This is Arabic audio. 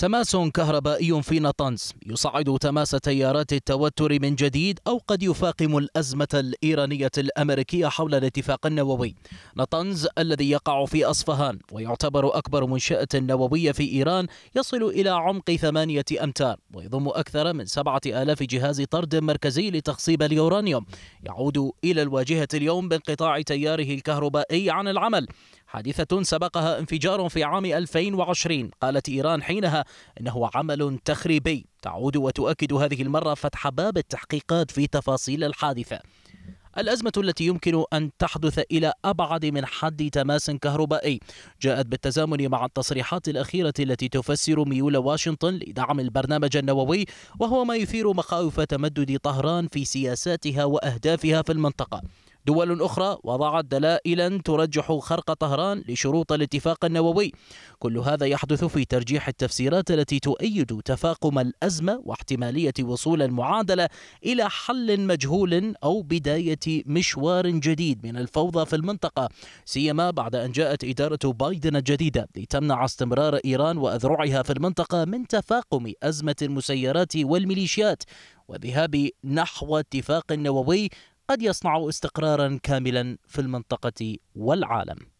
تماس كهربائي في نطنز يصعد تماس تيارات التوتر من جديد أو قد يفاقم الأزمة الإيرانية الأمريكية حول الاتفاق النووي نطنز الذي يقع في أصفهان ويعتبر أكبر منشأة نووية في إيران يصل إلى عمق ثمانية أمتار ويضم أكثر من سبعة آلاف جهاز طرد مركزي لتخصيب اليورانيوم يعود إلى الواجهة اليوم بانقطاع تياره الكهربائي عن العمل حادثة سبقها انفجار في عام 2020 قالت إيران حينها إنه عمل تخريبي تعود وتؤكد هذه المرة فتح باب التحقيقات في تفاصيل الحادثة الأزمة التي يمكن أن تحدث إلى أبعد من حد تماس كهربائي جاءت بالتزامن مع التصريحات الأخيرة التي تفسر ميول واشنطن لدعم البرنامج النووي وهو ما يثير مخاوف تمدد طهران في سياساتها وأهدافها في المنطقة دول أخرى وضعت دلائلا ترجح خرق طهران لشروط الاتفاق النووي كل هذا يحدث في ترجيح التفسيرات التي تؤيد تفاقم الأزمة واحتمالية وصول المعادلة إلى حل مجهول أو بداية مشوار جديد من الفوضى في المنطقة سيما بعد أن جاءت إدارة بايدن الجديدة لتمنع استمرار إيران وأذرعها في المنطقة من تفاقم أزمة المسيرات والميليشيات والذهاب نحو اتفاق نووي قد يصنع استقرارا كاملا في المنطقة والعالم